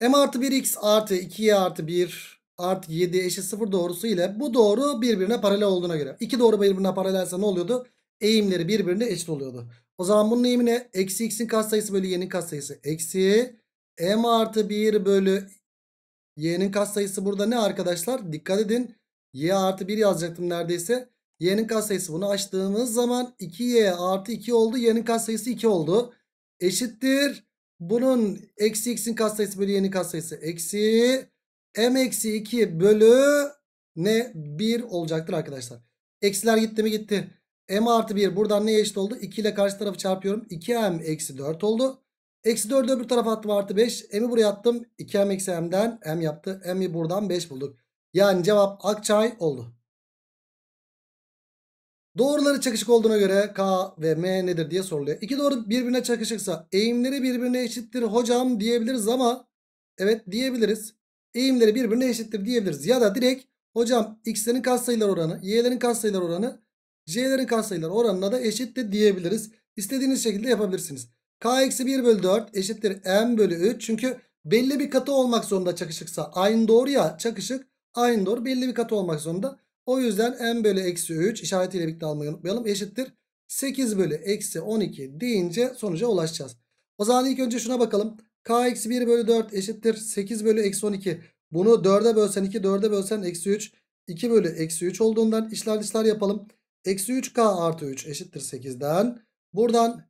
m artı 1x artı 2y artı 1 artı 7 eşit 0 doğrusu ile bu doğru birbirine paralel olduğuna göre. iki doğru birbirine paralelse ne oluyordu? Eğimleri birbirine eşit oluyordu. O zaman bunun eğimi ne? Eksi x'in katsayısı bölü y'nin katsayısı. Eksi m artı 1 bölü y'nin katsayısı burada ne arkadaşlar? Dikkat edin. y artı 1 yazacaktım neredeyse. y'nin katsayısı bunu açtığımız zaman 2y artı 2 oldu. y'nin katsayısı 2 oldu. Eşittir. Bunun eksi x'in katsayısı bölü y'nin katsayısı eksi m eksi 2 bölü ne 1 olacaktır arkadaşlar. Eksiler gitti mi gitti. m artı 1 buradan ne eşit oldu? 2 ile karşı tarafı çarpıyorum. 2m eksi 4 oldu. Eksi 4'ü öbür tarafa attım artı 5. M'i buraya attım. 2m eksi m'den m yaptı. M'i buradan 5 bulduk. Yani cevap Akçay oldu. Doğruları çakışık olduğuna göre K ve M nedir diye soruluyor. İki doğru birbirine çakışıksa eğimleri birbirine eşittir hocam diyebiliriz ama evet diyebiliriz. Eğimleri birbirine eşittir diyebiliriz. Ya da direkt hocam x'lerin katsayılar oranı, y'lerin katsayılar oranı, c'lerin katsayılar oranına da eşittir diyebiliriz. İstediğiniz şekilde yapabilirsiniz. K eksi 1 bölü 4 eşittir m bölü 3. Çünkü belli bir katı olmak zorunda çakışıksa. Aynı doğru ya çakışık. Aynı doğru belli bir katı olmak zorunda. O yüzden m bölü eksi 3 işaretiyle birlikte almayı unutmayalım. Eşittir 8 bölü eksi 12 deyince sonuca ulaşacağız. O zaman ilk önce şuna bakalım. k eksi 1 bölü 4 eşittir 8 bölü eksi 12. Bunu 4'e bölsen 2 4'e bölsen eksi 3. 2 bölü eksi 3 olduğundan işler dışlar yapalım. Eksi 3k artı 3 eşittir 8'den. Buradan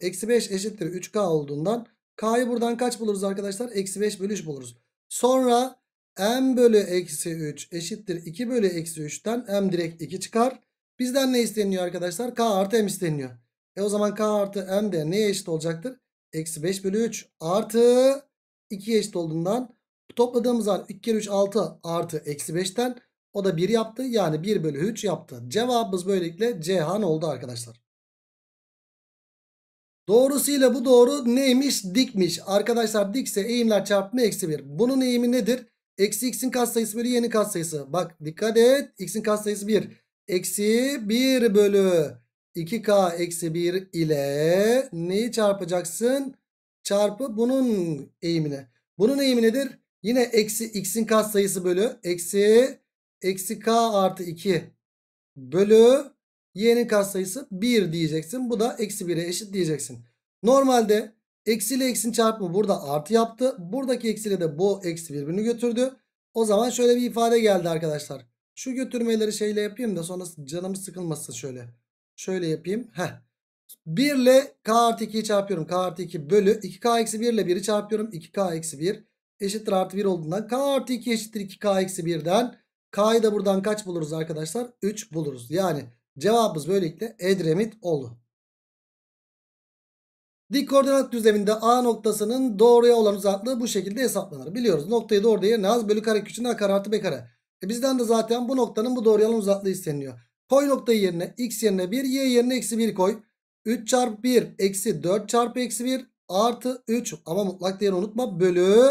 eksi 5 eşittir 3k olduğundan k'yı buradan kaç buluruz arkadaşlar? Eksi 5 bölü 3 buluruz. Sonra m bölü eksi 3 eşittir 2 bölü eksi 3'ten m direkt 2 çıkar. Bizden ne isteniyor arkadaşlar? k artı m isteniyor. E o zaman k artı m de neye eşit olacaktır? Eksi 5 bölü 3 artı 2 eşit olduğundan topladığımız an 2 kere 3 6 artı eksi 5'ten o da 1 yaptı. Yani 1 bölü 3 yaptı. Cevabımız böylelikle Cihan oldu arkadaşlar. Doğrusuyla bu doğru neymiş? Dikmiş. Arkadaşlar dikse eğimler çarpımı eksi 1. Bunun eğimi nedir? Eksi x'in katsayısı bölü y'nin katsayısı. Bak dikkat et. X'in katsayısı 1. Eksi 1 bölü 2k eksi 1 ile neyi çarpacaksın? Çarpı bunun eğimine. Bunun eğimi nedir? Yine eksi x'in katsayısı bölü eksi eksi k artı 2 bölü y'nin katsayısı 1 diyeceksin. Bu da eksi 1'e eşit diyeceksin. Normalde Eksiyle eksin çarpımı burada artı yaptı. Buradaki eksiyle de bu eksi birbirini götürdü. O zaman şöyle bir ifade geldi arkadaşlar. Şu götürmeleri şeyle yapayım da sonra canım sıkılmasın şöyle. Şöyle yapayım. Heh. 1 ile k artı 2'yi çarpıyorum. k artı 2 bölü 2k eksi 1 ile 1'i çarpıyorum. 2k eksi 1 eşittir artı 1 olduğundan k artı 2 eşittir 2k eksi 1'den k'yı da buradan kaç buluruz arkadaşlar? 3 buluruz. Yani cevabımız böylelikle Edremit oldu. Dik koordinat düzleminde A noktasının doğruya olan uzaklığı bu şekilde hesaplanır. Biliyoruz noktayı doğru yerine az bölü kare küçüğünden a kare artı b kare. E bizden de zaten bu noktanın bu doğruya olan uzaklığı isteniyor. Koy noktayı yerine x yerine 1 y yerine eksi 1 koy. 3 çarpı 1 eksi 4 çarpı eksi 1 artı 3 ama mutlak değeri unutma bölü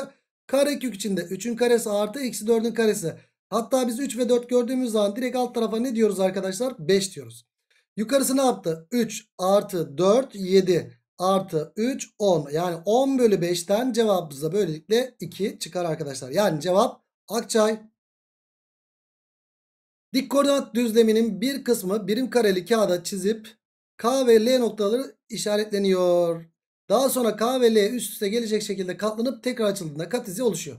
kare kök içinde 3'ün karesi artı eksi 4'ün karesi. Hatta biz 3 ve 4 gördüğümüz zaman direkt alt tarafa ne diyoruz arkadaşlar? 5 diyoruz. Yukarısı ne yaptı? 3 artı 4 7 artı 3 10. Yani 10 bölü 5'ten cevabımıza böylelikle 2 çıkar arkadaşlar. Yani cevap Akçay. Dik koordinat düzleminin bir kısmı birim kareli kağıda çizip K ve L noktaları işaretleniyor. Daha sonra K ve L üst üste gelecek şekilde katlanıp tekrar açıldığında katizi oluşuyor.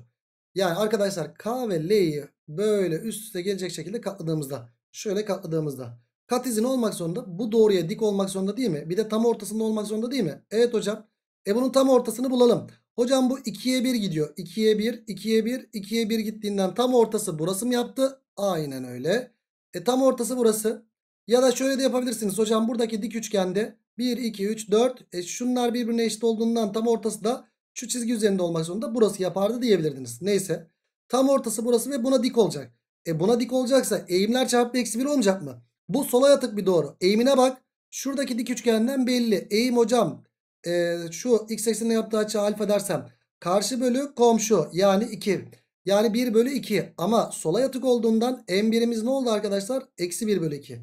Yani arkadaşlar K ve L'yi böyle üst üste gelecek şekilde katladığımızda şöyle katladığımızda Kat izin olmak zorunda. Bu doğruya dik olmak zorunda değil mi? Bir de tam ortasında olmak zorunda değil mi? Evet hocam. E bunun tam ortasını bulalım. Hocam bu 2'ye 1 gidiyor. 2'ye 1, 2'ye 1, 2'ye 1 gittiğinden tam ortası burası mı yaptı? Aynen öyle. E tam ortası burası. Ya da şöyle de yapabilirsiniz. Hocam buradaki dik üçgende 1, 2, 3, 4. E şunlar birbirine eşit olduğundan tam ortası da şu çizgi üzerinde olmak zorunda burası yapardı diyebilirdiniz. Neyse. Tam ortası burası ve buna dik olacak. E buna dik olacaksa eğimler çarpı eksi 1 olmayacak mı? Bu sola yatık bir doğru. Eğimine bak. Şuradaki dik üçgenden belli. Eğim hocam e, şu x eksenine yaptığı açı alfa dersem karşı bölü komşu yani 2. Yani 1 bölü 2 ama sola yatık olduğundan m1'imiz ne oldu arkadaşlar? Eksi 1 bölü 2.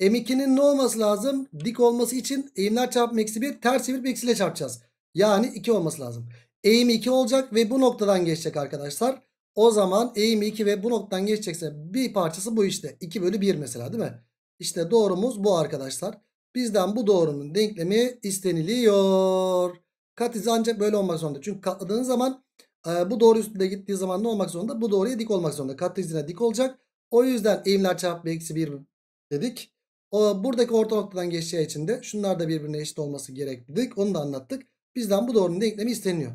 M2'nin ne olması lazım? Dik olması için eğimler çarpımı eksi 1 ters çevirip eksiyle çarpacağız. Yani 2 olması lazım. Eğim 2 olacak ve bu noktadan geçecek arkadaşlar. O zaman eğim 2 ve bu noktadan geçecekse bir parçası bu işte. 2 bölü 1 mesela değil mi? İşte doğrumuz bu arkadaşlar. Bizden bu doğrunun denklemi isteniliyor. Kat izi ancak böyle olmak zorunda. Çünkü katladığın zaman e, bu doğru üstünde gittiği zaman ne olmak zorunda? Bu doğruya dik olmak zorunda. Kat izine dik olacak. O yüzden eğimler çarpı eksi 1 dedik. O, buradaki orta noktadan geçeceği için de şunlar da birbirine eşit olması gereklilik. Onu da anlattık. Bizden bu doğrunun denklemi isteniyor.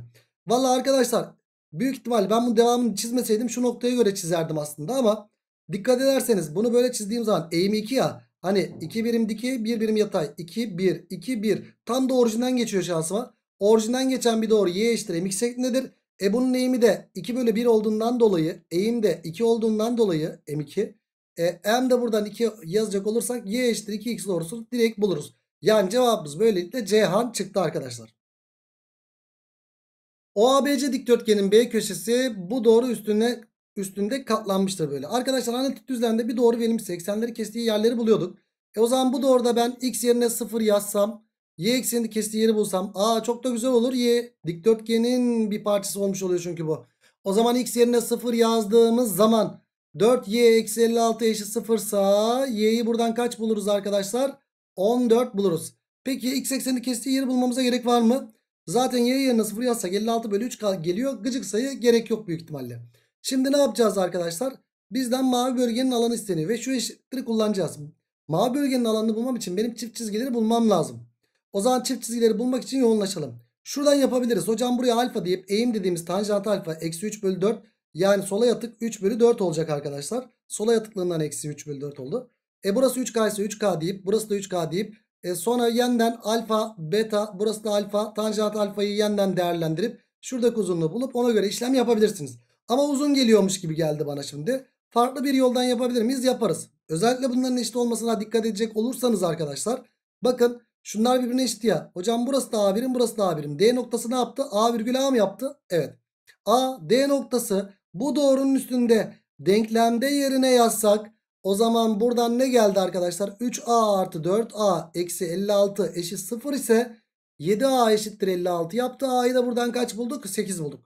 Valla arkadaşlar büyük ihtimal ben bunun devamını çizmeseydim şu noktaya göre çizerdim aslında ama Dikkat ederseniz bunu böyle çizdiğim zaman eğim 2 ya. Hani 2 birim dikey 1 bir birim yatay. 2 1 2 1 tam da orijinden geçiyor şansıma. Orijinden geçen bir doğru y eşittir mx şeklindedir. E bunun eğimi de 2 bölü 1 olduğundan dolayı eğim de 2 olduğundan dolayı m2. E, m de buradan 2 yazacak olursak y eşittir 2x doğrusu direkt buluruz. Yani cevabımız böylelikle Cihan çıktı arkadaşlar. OABC dikdörtgenin B köşesi bu doğru üstüne üstünde katlanmıştır böyle. Arkadaşlar analitik düzlemde bir doğru verilmiş 80'leri kestiği yerleri buluyorduk. E o zaman bu doğruda ben x yerine 0 yazsam y eksenini kestiği yeri bulsam aa çok da güzel olur y dikdörtgenin bir parçası olmuş oluyor çünkü bu. O zaman x yerine 0 yazdığımız zaman 4y eksi 56 eşit 0 sa y'yi buradan kaç buluruz arkadaşlar? 14 buluruz. Peki x ekseni kestiği yeri bulmamıza gerek var mı? Zaten y yerine 0 yazsak 56 bölü 3 geliyor. Gıcık sayı gerek yok büyük ihtimalle. Şimdi ne yapacağız arkadaşlar? Bizden mavi bölgenin alanı isteniyor ve şu eşitleri kullanacağız. Mavi bölgenin alanını bulmam için benim çift çizgileri bulmam lazım. O zaman çift çizgileri bulmak için yoğunlaşalım. Şuradan yapabiliriz. Hocam buraya alfa deyip eğim dediğimiz tanjant alfa eksi 3 bölü 4 yani sola yatık 3 bölü 4 olacak arkadaşlar. Sola yatıklığından eksi 3 bölü 4 oldu. E burası 3K ise 3K deyip burası da 3K deyip e sonra yeniden alfa beta burası da alfa tanjant alfayı yeniden değerlendirip şuradaki uzunluğu bulup ona göre işlem yapabilirsiniz. Ama uzun geliyormuş gibi geldi bana şimdi. Farklı bir yoldan yapabilir miyiz? Yaparız. Özellikle bunların eşit olmasına dikkat edecek olursanız arkadaşlar. Bakın şunlar birbirine eşit ya. Hocam burası da A1'im burası da A1'im. D noktası ne yaptı? A virgül A mı yaptı? Evet. A D noktası bu doğrunun üstünde denklemde yerine yazsak o zaman buradan ne geldi arkadaşlar? 3A artı 4A eksi 56 eşit 0 ise 7A eşittir 56 yaptı. A'yı da buradan kaç bulduk? 8 bulduk.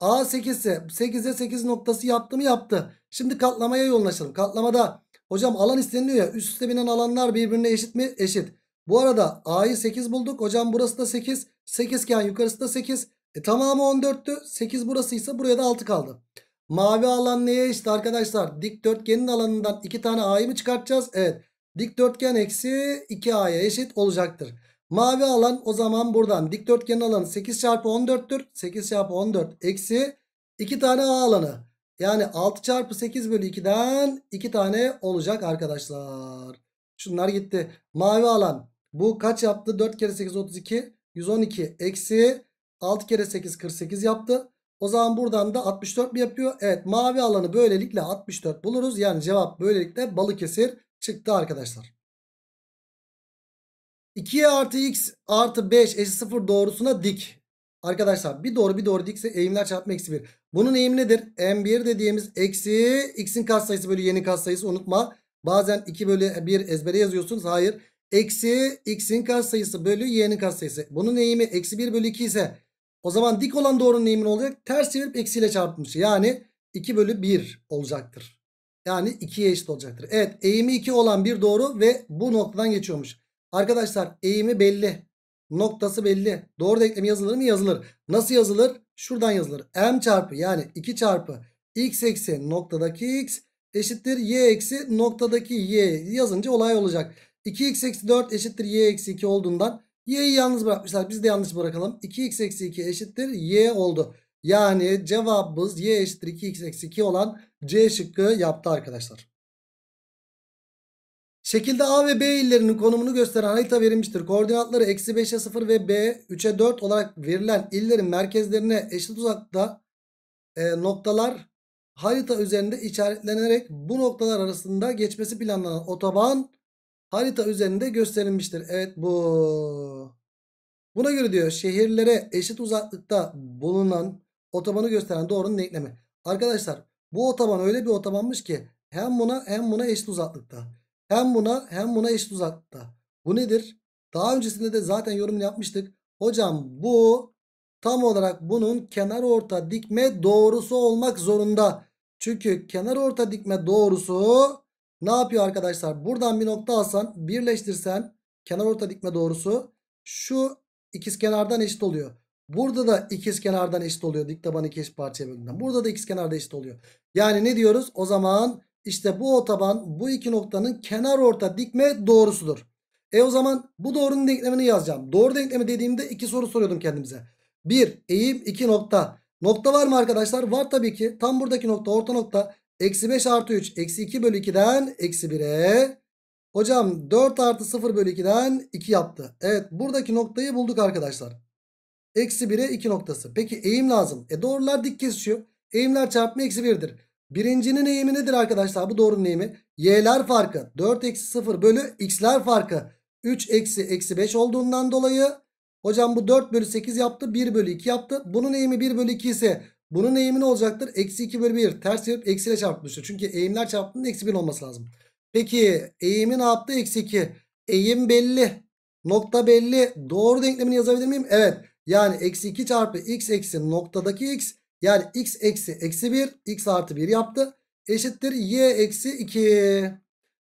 A 8 ise 8'e 8 noktası yaptı mı yaptı. Şimdi katlamaya yoğunlaşalım. Katlamada hocam alan isteniliyor ya üst üste binen alanlar birbirine eşit mi? Eşit. Bu arada A'yı 8 bulduk. Hocam burası da 8. 8 iken yukarısı da 8. E tamamı 14'tü. 8 burasıysa buraya da 6 kaldı. Mavi alan neye eşit arkadaşlar? Dikdörtgenin alanından 2 tane A'yı mı çıkartacağız? Evet. Dikdörtgen eksi 2A'ya eşit olacaktır. Mavi alan o zaman buradan dikdörtgen alanı 8 çarpı 14'tür. 8 çarpı 14 eksi 2 tane A alanı. Yani 6 çarpı 8 bölü 2'den 2 tane olacak arkadaşlar. Şunlar gitti. Mavi alan bu kaç yaptı? 4 kere 8 32. 112 eksi 6 kere 8 48 yaptı. O zaman buradan da 64 mi yapıyor? Evet mavi alanı böylelikle 64 buluruz. Yani cevap böylelikle Balıkesir çıktı arkadaşlar. 2 artı x artı 5 eşit 0 doğrusuna dik. Arkadaşlar bir doğru bir doğru dikse eğimler çarpma eksi 1. Bunun eğimi nedir? M1 dediğimiz eksi x'in katsayısı bölü y'nin katsayısı unutma. Bazen 2 bölü 1 ezbere yazıyorsunuz. Hayır. Eksi x'in katsayısı bölü y'nin katsayısı. Bunun eğimi eksi 1 bölü 2 ise o zaman dik olan doğrunun eğimi olacak? Ters çevirip eksiyle çarpmış. Yani 2 bölü 1 olacaktır. Yani 2'ye eşit olacaktır. Evet eğimi 2 olan bir doğru ve bu noktadan geçiyormuş. Arkadaşlar eğimi belli. Noktası belli. Doğru denklemi yazılır mı? Yazılır. Nasıl yazılır? Şuradan yazılır. M çarpı yani 2 çarpı x eksi noktadaki x eşittir y eksi noktadaki y yazınca olay olacak. 2x eksi 4 eşittir y eksi 2 olduğundan y'yi yalnız bırakmışlar. Biz de yanlış bırakalım. 2x eksi 2 eşittir y oldu. Yani cevabımız y eşittir 2x eksi 2 olan c şıkkı yaptı arkadaşlar. Şekilde A ve B illerinin konumunu gösteren harita verilmiştir. Koordinatları eksi 5'e 0 ve B 3'e 4 olarak verilen illerin merkezlerine eşit uzakta e, noktalar harita üzerinde işaretlenerek bu noktalar arasında geçmesi planlanan otoban harita üzerinde gösterilmiştir. Evet bu. Buna göre diyor şehirlere eşit uzaklıkta bulunan otobanı gösteren doğrunun denklemi. Arkadaşlar bu otoban öyle bir otobanmış ki hem buna hem buna eşit uzaklıkta. Hem buna hem buna eşit uzaklıkta. Bu nedir? Daha öncesinde de zaten yorum yapmıştık. Hocam bu tam olarak bunun kenar orta dikme doğrusu olmak zorunda. Çünkü kenar orta dikme doğrusu ne yapıyor arkadaşlar? Buradan bir nokta alsan birleştirsen kenar orta dikme doğrusu şu ikiz kenardan eşit oluyor. Burada da ikiz kenardan eşit oluyor. Dik tabanı iki eşit parçaya bölünden. Burada da ikiz kenarda eşit oluyor. Yani ne diyoruz? O zaman işte bu otoban bu iki noktanın kenar orta dikme doğrusudur. E o zaman bu doğrunun denklemini yazacağım. Doğru denklemi dediğimde iki soru soruyordum kendimize. Bir, eğim iki nokta. Nokta var mı arkadaşlar? Var tabii ki. Tam buradaki nokta orta nokta. Eksi 5 artı 3. Eksi 2 bölü 2'den eksi 1'e. Hocam 4 artı 0 bölü 2'den 2 yaptı. Evet buradaki noktayı bulduk arkadaşlar. Eksi 1'e 2 noktası. Peki eğim lazım. E doğrular dik kesişiyor. Eğimler çarpma eksi 1'dir. Birincinin eğimi nedir arkadaşlar? Bu doğrunun eğimi. Y'ler farkı 4 eksi 0 bölü x'ler farkı 3 eksi eksi 5 olduğundan dolayı hocam bu 4 bölü 8 yaptı 1 bölü 2 yaptı. Bunun eğimi 1 bölü 2 ise bunun eğimi ne olacaktır? Eksi 2 bölü 1 ters çevirip ile çarpmıştır. Çünkü eğimler çarptığında eksi 1 olması lazım. Peki eğimi ne yaptı? Eksi 2. Eğim belli. Nokta belli. Doğru denklemini yazabilir miyim? Evet. Yani eksi 2 çarpı x eksi noktadaki x yani x eksi eksi 1 x artı 1 yaptı. Eşittir y eksi 2.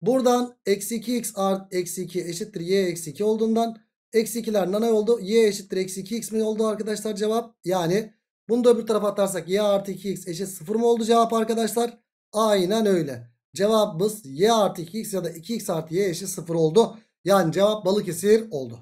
Buradan eksi 2x artı eksi 2 eşittir y eksi 2 olduğundan eksi 2'ler nana oldu. y eşittir eksi 2x mi oldu arkadaşlar cevap? Yani bunu da öbür tarafa atarsak y artı 2x eşit 0 mı oldu cevap arkadaşlar? Aynen öyle. Cevabımız y artı 2x ya da 2x artı y eşit 0 oldu. Yani cevap Balıkesir oldu.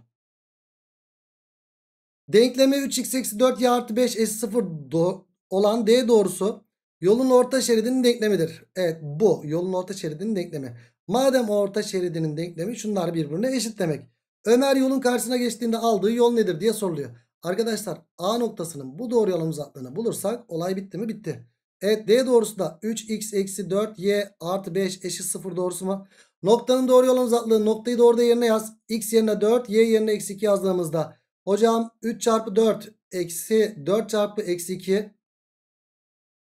Denkleme 3x eksi 4 y artı 5 eşit 0 do olan D doğrusu yolun orta şeridinin denklemidir. Evet bu yolun orta şeridinin denklemi. Madem orta şeridinin denklemi şunlar birbirine eşit demek. Ömer yolun karşısına geçtiğinde aldığı yol nedir diye soruluyor. Arkadaşlar A noktasının bu doğru yolun uzaklığını bulursak olay bitti mi? Bitti. Evet D doğrusu da 3x eksi 4y artı 5 eşit 0 doğrusu mu? Noktanın doğru yolun uzaklığı noktayı doğruda yerine yaz. X yerine 4 y yerine eksi 2 yazdığımızda hocam 3 çarpı 4 eksi 4 çarpı eksi 2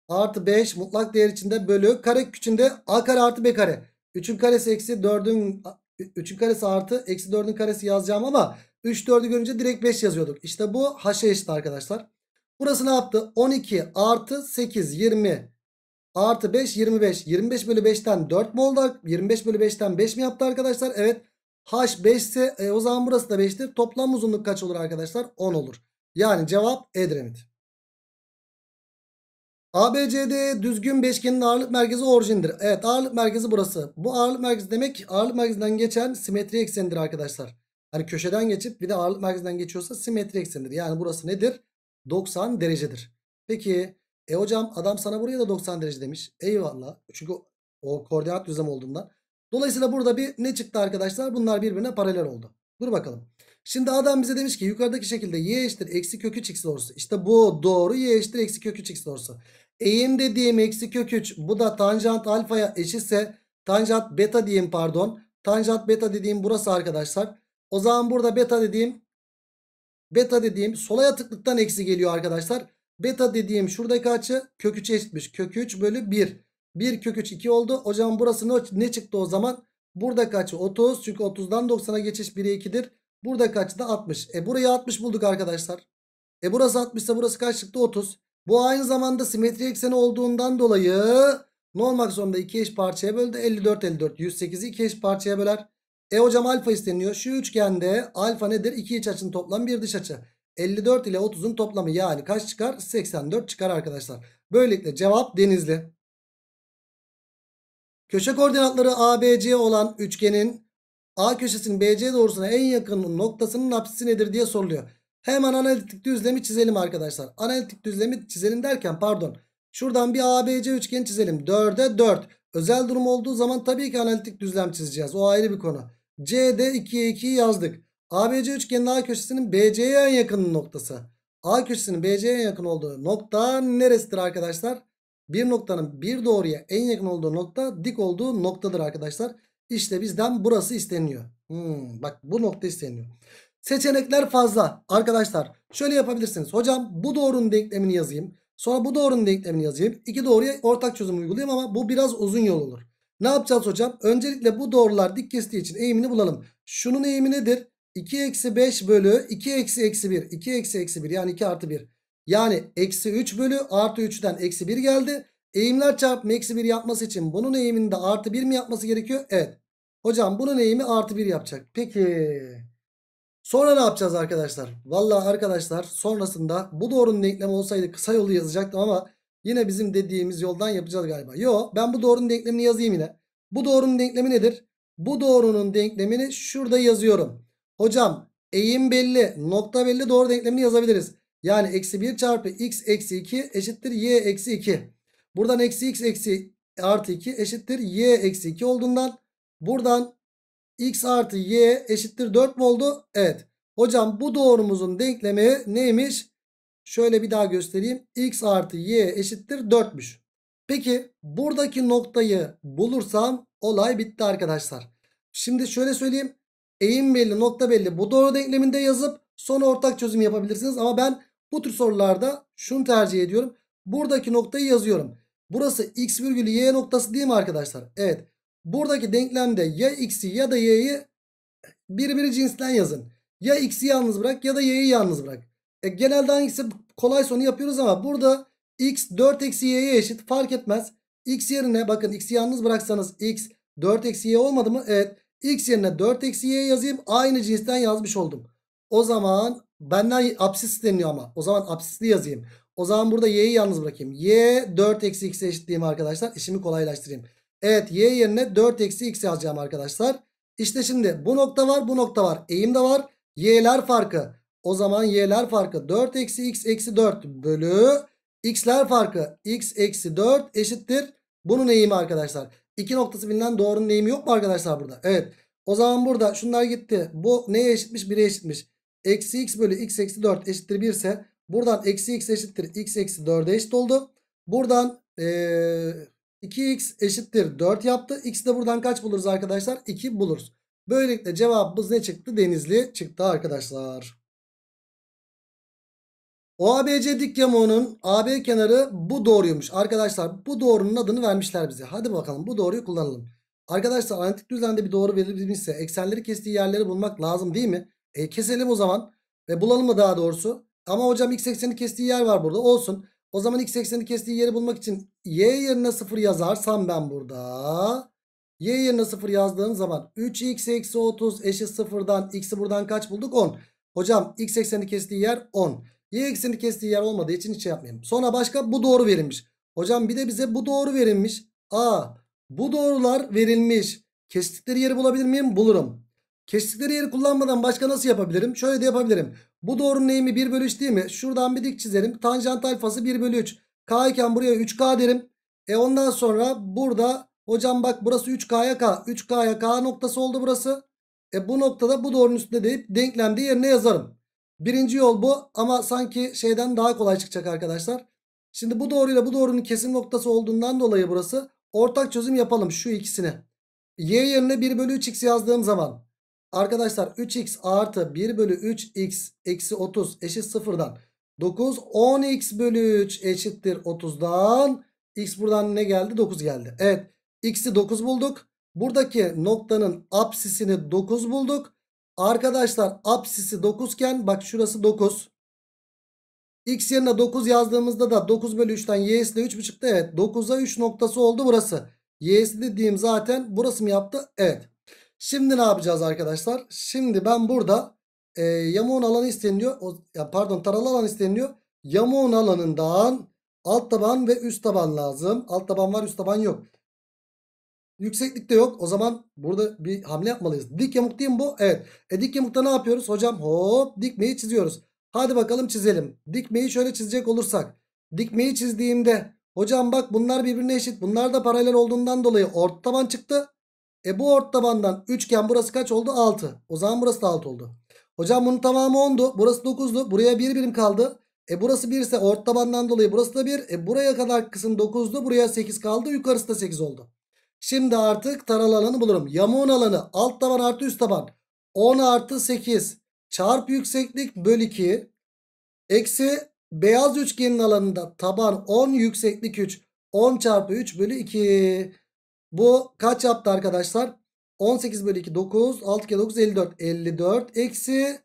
artı 5 mutlak değer içinde bölü kare küçüğünde a kare artı b kare. 3'ün karesi eksi 4'ün 3'ün karesi artı eksi 4'ün karesi yazacağım ama 3 4'ü görünce direkt 5 yazıyorduk. İşte bu haşa eşit arkadaşlar. Burası ne yaptı? 12 artı 8 20 artı 5 25. 25 bölü 5'ten 4 mi oldu? 25 bölü 5'ten 5 mi yaptı arkadaşlar? Evet. H 5 ise e, o zaman burası da 5'tir. Toplam uzunluk kaç olur arkadaşlar? 10 olur. Yani cevap Edremit. ABCD düzgün beşgenin ağırlık merkezi orijindir. Evet ağırlık merkezi burası. Bu ağırlık merkezi demek ağırlık merkezinden geçen simetri eksenidir arkadaşlar. Hani köşeden geçip bir de ağırlık merkezinden geçiyorsa simetri eksenidir. Yani burası nedir? 90 derecedir. Peki e hocam adam sana buraya da 90 derece demiş. Eyvallah. Çünkü o koordinat düzlem olduğundan. Dolayısıyla burada bir ne çıktı arkadaşlar? Bunlar birbirine paralel oldu. Dur bakalım. Şimdi adam bize demiş ki yukarıdaki şekilde y eşittir eksi kök 3 x doğrusu. İşte bu doğru y eşittir eksi kök 3 x doğrusu. Eğim dediğim eksi kök 3 bu da tanjant alfaya eşitse tanjant beta diyeyim pardon. Tanjant beta dediğim burası arkadaşlar. O zaman burada beta dediğim beta dediğim sola yatıklıktan eksi geliyor arkadaşlar. Beta dediğim şuradaki açı kök 3'e eşitmiş. Kök 3 bölü 1. 1 kök 3 2 oldu. Hocam burası ne çıktı o zaman? Buradaki açı 30. Çünkü 30'dan 90'a geçiş 1'e 2'dir. Burada kaç da 60. E burayı 60 bulduk arkadaşlar. E burası 60 ise burası kaç çıktı? 30. Bu aynı zamanda simetri ekseni olduğundan dolayı ne olmak zorunda? 2 eş parçaya böldü. 54 54. 108'i 2 eş parçaya böler. E hocam alfa isteniyor. Şu üçgende alfa nedir? 2 iç açının toplamı bir dış açı. 54 ile 30'un toplamı yani kaç çıkar? 84 çıkar arkadaşlar. Böylelikle cevap denizli. Köşe koordinatları ABC olan üçgenin A köşesinin BC doğrusuna en yakın noktasının apsisi nedir diye soruluyor. Hemen analitik düzlemi çizelim arkadaşlar. Analitik düzlemi çizelim derken pardon. Şuradan bir ABC üçgeni çizelim. 4'e 4. Özel durum olduğu zaman tabii ki analitik düzlem çizeceğiz. O ayrı bir konu. C'de 2'ye 2'yi yazdık. ABC üçgenin A köşesinin BC'ye en yakın noktası. A köşesinin BC'ye en yakın olduğu nokta neresidir arkadaşlar? Bir noktanın bir doğruya en yakın olduğu nokta dik olduğu noktadır arkadaşlar. İşte bizden burası isteniyor. Hmm, bak bu nokta isteniyor. Seçenekler fazla. Arkadaşlar şöyle yapabilirsiniz. Hocam bu doğrunun denklemini yazayım. Sonra bu doğrunun denklemini yazayım. İki doğruya ortak çözüm uygulayayım ama bu biraz uzun yol olur. Ne yapacağız hocam? Öncelikle bu doğrular dik kestiği için eğimini bulalım. Şunun eğimi nedir? 2 eksi 5 bölü 2 eksi eksi 1. 2 eksi eksi 1 yani 2 artı 1. Yani eksi 3 bölü artı 3'den eksi 1 geldi. Eğimler çarpımı eksi 1 yapması için bunun eğimini de artı 1 mi yapması gerekiyor? Evet. Hocam bunun eğimi artı 1 yapacak. Peki. Sonra ne yapacağız arkadaşlar? Valla arkadaşlar sonrasında bu doğrunun denklemi olsaydı kısa yolu yazacaktım ama yine bizim dediğimiz yoldan yapacağız galiba. Yo ben bu doğrunun denklemini yazayım yine. Bu doğrunun denklemi nedir? Bu doğrunun denklemini şurada yazıyorum. Hocam eğim belli nokta belli doğru denklemini yazabiliriz. Yani eksi 1 çarpı x eksi 2 eşittir y eksi 2. Buradan eksi x eksi artı 2 eşittir y eksi 2 olduğundan Buradan x artı y eşittir 4 mü oldu? Evet. Hocam bu doğrumuzun denklemi neymiş? Şöyle bir daha göstereyim. x artı y eşittir 4'müş. Peki buradaki noktayı bulursam olay bitti arkadaşlar. Şimdi şöyle söyleyeyim. Eğim belli nokta belli bu doğru denkleminde yazıp sonra ortak çözüm yapabilirsiniz. Ama ben bu tür sorularda şunu tercih ediyorum. Buradaki noktayı yazıyorum. Burası x virgülü y noktası değil mi arkadaşlar? Evet. Buradaki denklemde ya x'i ya da y'yi birbiri cinsten yazın. Ya x'i yalnız bırak ya da y'yi yalnız bırak. E, genelde hangisi kolay sonu yapıyoruz ama burada x 4 eksi y'ye eşit fark etmez. x yerine bakın x'i yalnız bıraksanız x 4 eksi y olmadı mı? Evet. x yerine 4 eksi y yazayım. Aynı cinsten yazmış oldum. O zaman benden absis isteniyor ama. O zaman absisli yazayım. O zaman burada y'yi yalnız bırakayım. y 4 eksi x'e eşit diyeyim arkadaşlar. işimi kolaylaştırayım. Evet y yerine 4 eksi x yazacağım arkadaşlar. İşte şimdi bu nokta var bu nokta var. Eğim de var. Y'ler farkı. O zaman y'ler farkı 4 eksi x eksi 4 bölü x'ler farkı x eksi 4 eşittir. Bunun eğimi arkadaşlar. İki noktası bilinen doğrunun eğimi yok mu arkadaşlar burada? Evet. O zaman burada şunlar gitti. Bu neye eşitmiş? 1'e eşitmiş. Eksi x bölü x eksi 4 eşittir 1 ise buradan eksi x eşittir x eksi 4'e eşit oldu. Buradan ee, 2x eşittir 4 yaptı. X de buradan kaç buluruz arkadaşlar? 2 buluruz. Böylelikle cevabımız ne çıktı? Denizli çıktı arkadaşlar. OABC dik yamuğunun AB kenarı bu doğruymuş. Arkadaşlar bu doğrunun adını vermişler bize. Hadi bakalım bu doğruyu kullanalım. Arkadaşlar analitik düzende bir doğru verilmişse eksenleri kestiği yerleri bulmak lazım değil mi? E keselim o zaman. Ve bulalım mı daha doğrusu? Ama hocam x ekseni kestiği yer var burada. Olsun. O zaman x ekseni kestiği yeri bulmak için y yerine 0 yazarsam ben burada y yerine 0 yazdığım zaman 3x eksi 30 eşit 0'dan x'i buradan kaç bulduk? 10. Hocam x ekseni kestiği yer 10. Y ekseni kestiği yer olmadığı için hiç şey yapmayayım. Sonra başka bu doğru verilmiş. Hocam bir de bize bu doğru verilmiş. A bu doğrular verilmiş. Kestikleri yeri bulabilir miyim? Bulurum. Kestikleri yeri kullanmadan başka nasıl yapabilirim? Şöyle de yapabilirim. Bu doğrunun eğimi 1 bölü 3 değil mi? Şuradan bir dik çizelim. Tanjant alfası 1 bölü 3. K iken buraya 3K derim. E ondan sonra burada hocam bak burası 3K'ya K. 3K'ya K noktası oldu burası. E bu noktada bu doğrunun üstünde deyip denklemde yerine yazarım. Birinci yol bu ama sanki şeyden daha kolay çıkacak arkadaşlar. Şimdi bu doğruyla bu doğrunun kesim noktası olduğundan dolayı burası ortak çözüm yapalım şu ikisine. Y yerine 1 bölü 3x yazdığım zaman Arkadaşlar 3x artı 1 bölü 3x eksi 30 eşit sıfırdan 9 10x bölü 3 eşittir 30'dan x buradan ne geldi 9 geldi. Evet x'i 9 bulduk. Buradaki noktanın apsisini 9 bulduk. Arkadaşlar apsisi 9 iken bak şurası 9. X yerine 9 yazdığımızda da 9 bölü 3'ten y'si de 3 mü çıktı? Evet 9'a 3 noktası oldu burası. Y'si dediğim zaten burası mı yaptı? Evet. Şimdi ne yapacağız arkadaşlar? Şimdi ben burada e, yamuğun alanı isteniliyor. O, ya pardon taralı alan isteniliyor. Yamuğun alanından alt taban ve üst taban lazım. Alt taban var üst taban yok. Yükseklik de yok. O zaman burada bir hamle yapmalıyız. Dik yamuk değil mi bu? Evet. E dik yamukta ne yapıyoruz? Hocam hop dikmeyi çiziyoruz. Hadi bakalım çizelim. Dikmeyi şöyle çizecek olursak. Dikmeyi çizdiğimde hocam bak bunlar birbirine eşit. Bunlar da paralel olduğundan dolayı orta taban çıktı. E bu ort tabandan üçgen burası kaç oldu? 6. O zaman burası da 6 oldu. Hocam bunun tamamı 10'du. Burası 9'du. Buraya 1 bir birim kaldı. E burası 1 ise ort tabandan dolayı burası da 1. E buraya kadar kısım 9'du. Buraya 8 kaldı. Yukarısı da 8 oldu. Şimdi artık taral alanı bulurum. Yamuğun alanı alt taban artı üst taban. 10 artı 8 çarp yükseklik bölü 2 eksi beyaz üçgenin alanında taban 10 yükseklik 3 10 çarpı 3 bölü 2 bu kaç yaptı arkadaşlar? 18 bölü 2 9. 6 kere 9 54. 54 eksi.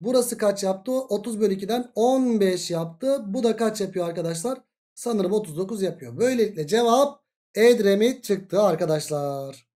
Burası kaç yaptı? 30 bölü 2'den 15 yaptı. Bu da kaç yapıyor arkadaşlar? Sanırım 39 yapıyor. Böylelikle cevap Edremit çıktı arkadaşlar.